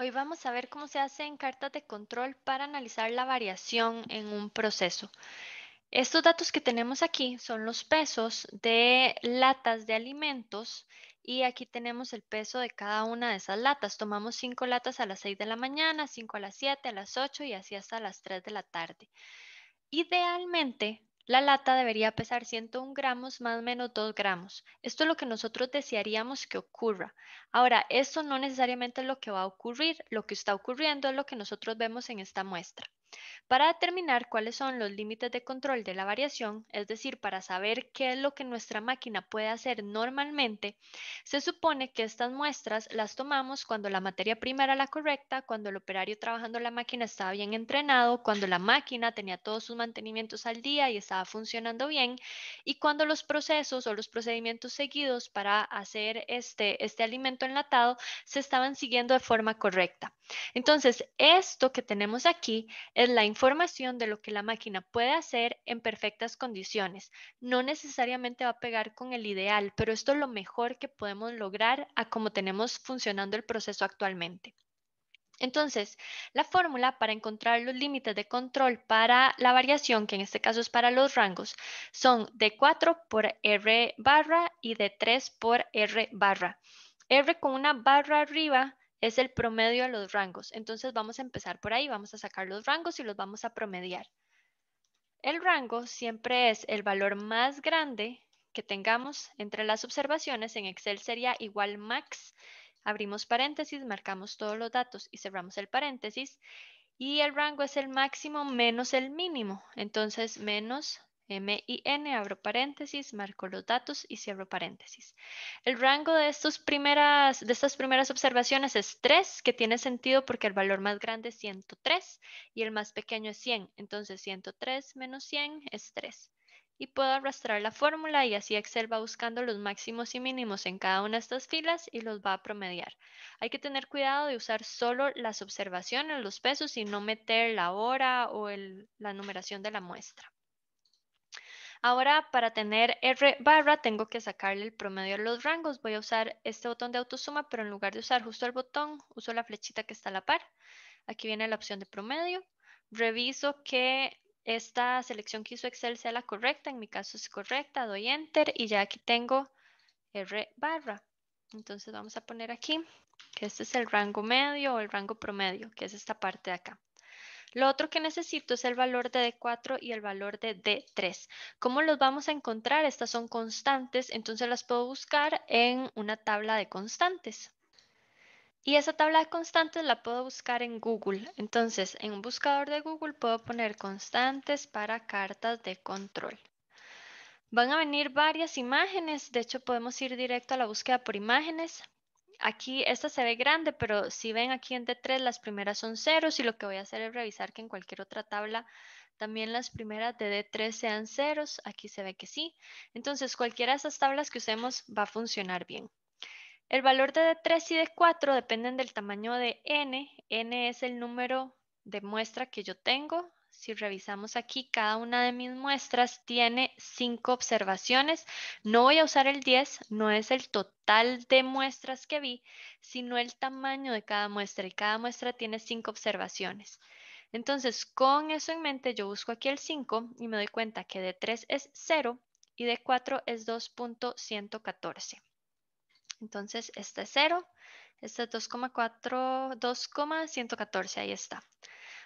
Hoy vamos a ver cómo se hace en cartas de control para analizar la variación en un proceso. Estos datos que tenemos aquí son los pesos de latas de alimentos y aquí tenemos el peso de cada una de esas latas. Tomamos cinco latas a las 6 de la mañana, cinco a las siete, a las ocho y así hasta las 3 de la tarde. Idealmente, la lata debería pesar 101 gramos más o menos 2 gramos. Esto es lo que nosotros desearíamos que ocurra. Ahora, esto no necesariamente es lo que va a ocurrir, lo que está ocurriendo es lo que nosotros vemos en esta muestra. Para determinar cuáles son los límites de control de la variación, es decir, para saber qué es lo que nuestra máquina puede hacer normalmente, se supone que estas muestras las tomamos cuando la materia prima era la correcta, cuando el operario trabajando la máquina estaba bien entrenado, cuando la máquina tenía todos sus mantenimientos al día y estaba funcionando bien, y cuando los procesos o los procedimientos seguidos para hacer este, este alimento enlatado se estaban siguiendo de forma correcta. Entonces, esto que tenemos aquí es la información de lo que la máquina puede hacer en perfectas condiciones. No necesariamente va a pegar con el ideal, pero esto es lo mejor que podemos lograr a como tenemos funcionando el proceso actualmente. Entonces, la fórmula para encontrar los límites de control para la variación, que en este caso es para los rangos, son de 4 por R barra y de 3 por R barra. R con una barra arriba es el promedio de los rangos. Entonces vamos a empezar por ahí, vamos a sacar los rangos y los vamos a promediar. El rango siempre es el valor más grande que tengamos entre las observaciones. En Excel sería igual max. Abrimos paréntesis, marcamos todos los datos y cerramos el paréntesis. Y el rango es el máximo menos el mínimo. Entonces, menos N, abro paréntesis, marco los datos y cierro paréntesis. El rango de, estas primeras observaciones es 3, que tiene sentido porque el valor más grande es 103 y el más pequeño es 100. Entonces 103 menos 100 es 3. Y puedo arrastrar la fórmula y así Excel va buscando los máximos y mínimos en cada una de estas filas y los va a promediar. Hay que tener cuidado de usar solo las observaciones, los pesos y no meter la hora o la numeración de la muestra. Ahora para tener R barra tengo que sacarle el promedio a los rangos. Voy a usar este botón de autosuma, pero en lugar de usar justo el botón, uso la flechita que está a la par. Aquí viene la opción de promedio. Reviso que esta selección que hizo Excel sea la correcta. En mi caso es correcta, doy Enter y ya aquí tengo R barra. Entonces vamos a poner aquí que este es el rango medio o el rango promedio, que es esta parte de acá. Lo otro que necesito es el valor de D4 y el valor de D3. ¿Cómo los vamos a encontrar? Estas son constantes, entonces las puedo buscar en una tabla de constantes. Y esa tabla de constantes la puedo buscar en Google. Entonces, en un buscador de Google puedo poner constantes para cartas de control. Van a venir varias imágenes, de hecho podemos ir directo a la búsqueda por imágenes, aquí esta se ve grande, pero si ven aquí en D3 las primeras son ceros y lo que voy a hacer es revisar que en cualquier otra tabla también las primeras de D3 sean ceros. Aquí se ve que sí. Entonces cualquiera de esas tablas que usemos va a funcionar bien. El valor de D3 y D4 dependen del tamaño de n. n es el número de muestra que yo tengo si revisamos aquí, cada una de mis muestras tiene cinco observaciones. No voy a usar el 10, no es el total de muestras que vi, sino el tamaño de cada muestra y cada muestra tiene cinco observaciones. Entonces, con eso en mente, yo busco aquí el 5 y me doy cuenta que de 3 es 0 y de 4 es 2.114. Entonces, este es 0, este es 2,4, 2,114, ahí está.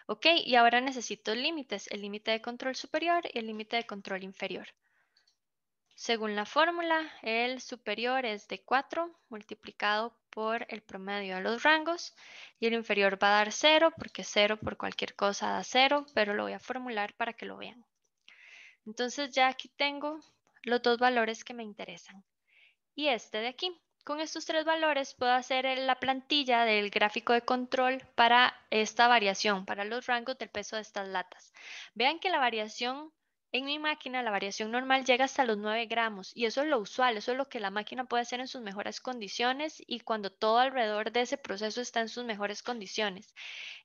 Ok, y ahora necesito límites, el límite de control superior y el límite de control inferior. Según la fórmula, el superior es de 4 multiplicado por el promedio de los rangos y el inferior va a dar 0 porque 0 por cualquier cosa da 0, pero lo voy a formular para que lo vean. Entonces ya aquí tengo los dos valores que me interesan. Y este de aquí, con estos tres valores puedo hacer la plantilla del gráfico de control para esta variación, para los rangos del peso de estas latas. Vean que la variación en mi máquina, la variación normal llega hasta los 9 gramos y eso es lo usual, eso es lo que la máquina puede hacer en sus mejores condiciones y cuando todo alrededor de ese proceso está en sus mejores condiciones.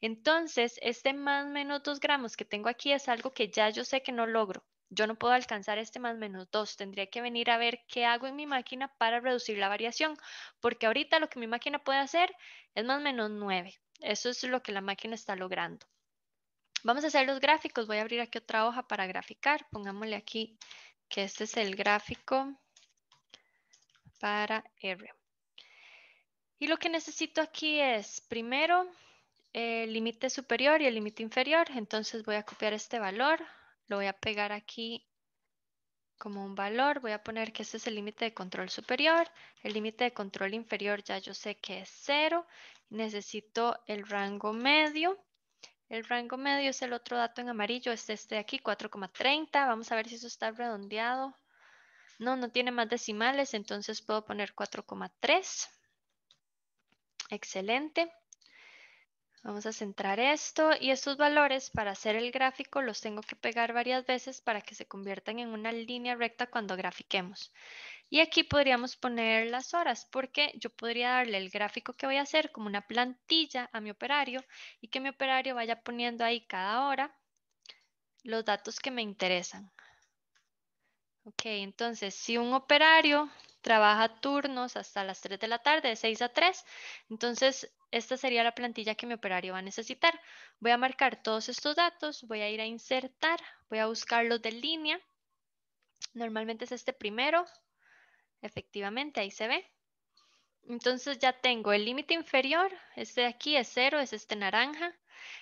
Entonces, este más menos 2 gramos que tengo aquí es algo que ya yo sé que no logro yo no puedo alcanzar este más menos 2, tendría que venir a ver qué hago en mi máquina para reducir la variación, porque ahorita lo que mi máquina puede hacer es más menos 9. Eso es lo que la máquina está logrando. Vamos a hacer los gráficos. Voy a abrir aquí otra hoja para graficar. Pongámosle aquí que este es el gráfico para R. Y lo que necesito aquí es, primero, el límite superior y el límite inferior. Entonces voy a copiar este valor, lo voy a pegar aquí como un valor, voy a poner que este es el límite de control superior, el límite de control inferior ya yo sé que es cero necesito el rango medio, el rango medio es el otro dato en amarillo, es este de aquí, 4,30, vamos a ver si eso está redondeado, no, no tiene más decimales, entonces puedo poner 4,3, excelente. Vamos a centrar esto y estos valores para hacer el gráfico los tengo que pegar varias veces para que se conviertan en una línea recta cuando grafiquemos. Y aquí podríamos poner las horas porque yo podría darle el gráfico que voy a hacer como una plantilla a mi operario y que mi operario vaya poniendo ahí cada hora los datos que me interesan. Ok, entonces si un operario trabaja turnos hasta las 3 de la tarde, de 6 a 3, entonces esta sería la plantilla que mi operario va a necesitar. Voy a marcar todos estos datos, voy a ir a insertar, voy a buscar los de línea. Normalmente es este primero, efectivamente, ahí se ve. Entonces ya tengo el límite inferior, este de aquí es cero. es este naranja.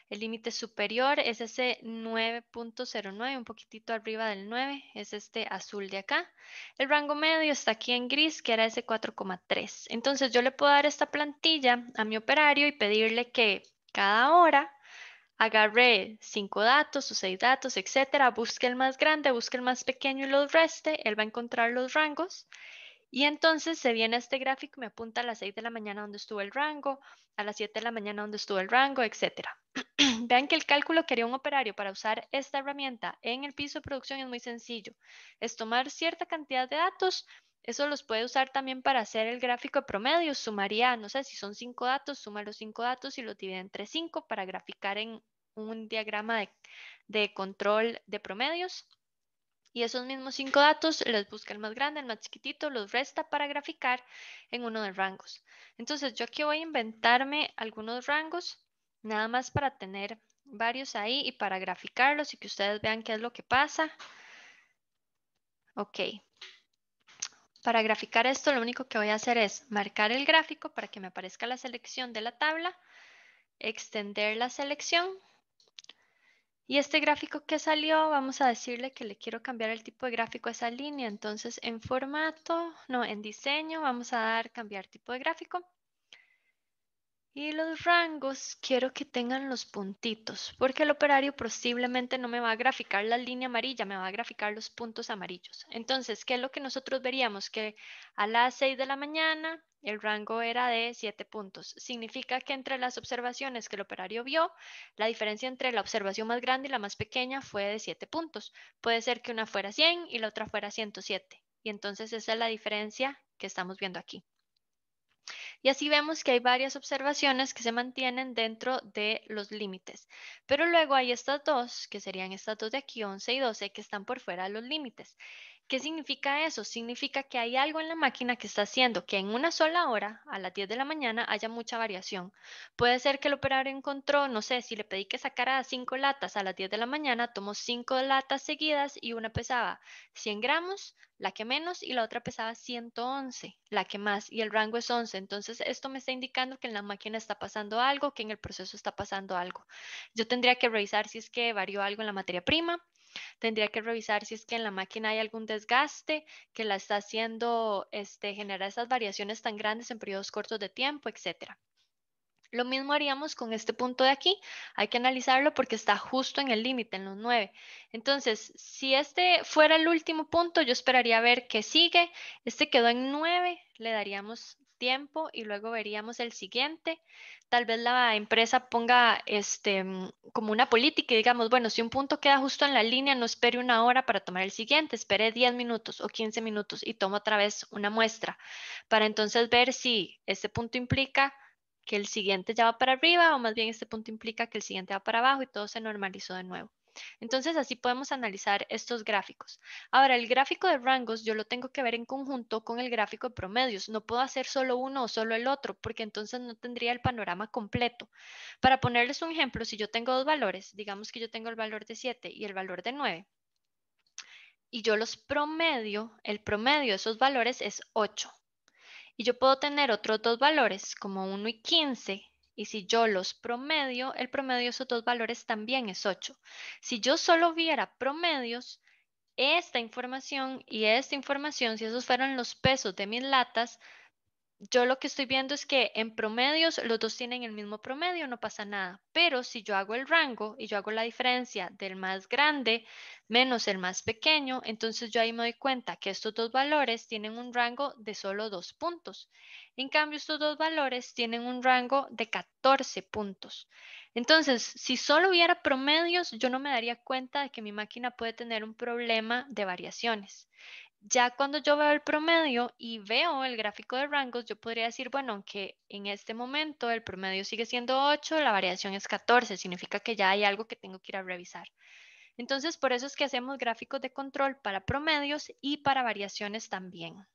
El límite superior es ese 9.09, un poquitito arriba del 9, es este azul de acá. El rango medio está aquí en gris, que era ese 4,3. Entonces yo le puedo dar esta plantilla a mi operario y pedirle que cada hora agarre 5 datos o seis datos, etcétera, busque el más grande, busque el más pequeño y los reste, él va a encontrar los rangos. Y entonces se viene este gráfico, me apunta a las 6 de la mañana donde estuvo el rango, a las 7 de la mañana donde estuvo el rango, etcétera. Vean que el cálculo que haría un operario para usar esta herramienta en el piso de producción es muy sencillo. Es tomar cierta cantidad de datos, eso los puede usar también para hacer el gráfico de promedio, sumaría, no sé, si son cinco datos, suma los cinco datos y los divide entre cinco para graficar en un diagrama de, control de promedios. Y esos mismos cinco datos les busca el más grande, el más chiquitito, los resta para graficar en uno de los rangos. Entonces yo aquí voy a inventarme algunos rangos Nada más para tener varios ahí y para graficarlos y que ustedes vean qué es lo que pasa. Ok. Para graficar esto, lo único que voy a hacer es marcar el gráfico para que me aparezca la selección de la tabla, extender la selección. Y este gráfico que salió, vamos a decirle que le quiero cambiar el tipo de gráfico a esa línea. Entonces, en formato, no, en diseño, vamos a dar cambiar tipo de gráfico. Y los rangos quiero que tengan los puntitos, porque el operario posiblemente no me va a graficar la línea amarilla, me va a graficar los puntos amarillos. Entonces, ¿qué es lo que nosotros veríamos? Que a las 6 de la mañana el rango era de 7 puntos. Significa que entre las observaciones que el operario vio, la diferencia entre la observación más grande y la más pequeña fue de 7 puntos. Puede ser que una fuera 100 y la otra fuera 107. Y entonces esa es la diferencia que estamos viendo aquí. Y así vemos que hay varias observaciones que se mantienen dentro de los límites. Pero luego hay estas dos, que serían estas dos de aquí, 11 y 12, que están por fuera de los límites. ¿Qué significa eso? Significa que hay algo en la máquina que está haciendo que en una sola hora, a las 10 de la mañana, haya mucha variación. Puede ser que el operador encontró, no sé, si le pedí que sacara 5 latas a las 10 de la mañana, tomó 5 latas seguidas y una pesaba 100 gramos, la que menos, y la otra pesaba 111, la que más, y el rango es 11. Entonces, esto me está indicando que en la máquina está pasando algo, que en el proceso está pasando algo. Yo tendría que revisar si es que varió algo en la materia prima, Tendría que revisar si es que en la máquina hay algún desgaste que la está haciendo este, generar esas variaciones tan grandes en periodos cortos de tiempo, etc. Lo mismo haríamos con este punto de aquí. Hay que analizarlo porque está justo en el límite, en los 9. Entonces, si este fuera el último punto, yo esperaría ver qué sigue. Este quedó en 9, le daríamos tiempo y luego veríamos el siguiente. Tal vez la empresa ponga este, mm, como una política y digamos, bueno, si un punto queda justo en la línea, no espere una hora para tomar el siguiente, espere 10 minutos o 15 minutos y toma otra vez una muestra para entonces ver si este punto implica que el siguiente ya va para arriba o más bien este punto implica que el siguiente va para abajo y todo se normalizó de nuevo. Entonces así podemos analizar estos gráficos. Ahora, el gráfico de rangos yo lo tengo que ver en conjunto con el gráfico de promedios. No puedo hacer solo uno o solo el otro porque entonces no tendría el panorama completo. Para ponerles un ejemplo, si yo tengo dos valores, digamos que yo tengo el valor de 7 y el valor de 9, y yo los promedio, el promedio de esos valores es 8. Y yo puedo tener otros dos valores como 1 y 15 y si yo los promedio, el promedio de esos dos valores también es 8. Si yo solo viera promedios, esta información y esta información, si esos fueran los pesos de mis latas, yo lo que estoy viendo es que en promedios los dos tienen el mismo promedio, no pasa nada. Pero si yo hago el rango y yo hago la diferencia del más grande menos el más pequeño, entonces yo ahí me doy cuenta que estos dos valores tienen un rango de solo dos puntos. En cambio, estos dos valores tienen un rango de 14 puntos. Entonces, si solo hubiera promedios, yo no me daría cuenta de que mi máquina puede tener un problema de variaciones ya cuando yo veo el promedio y veo el gráfico de rangos, yo podría decir, bueno, aunque en este momento el promedio sigue siendo 8, la variación es 14, significa que ya hay algo que tengo que ir a revisar. Entonces, por eso es que hacemos gráficos de control para promedios y para variaciones también.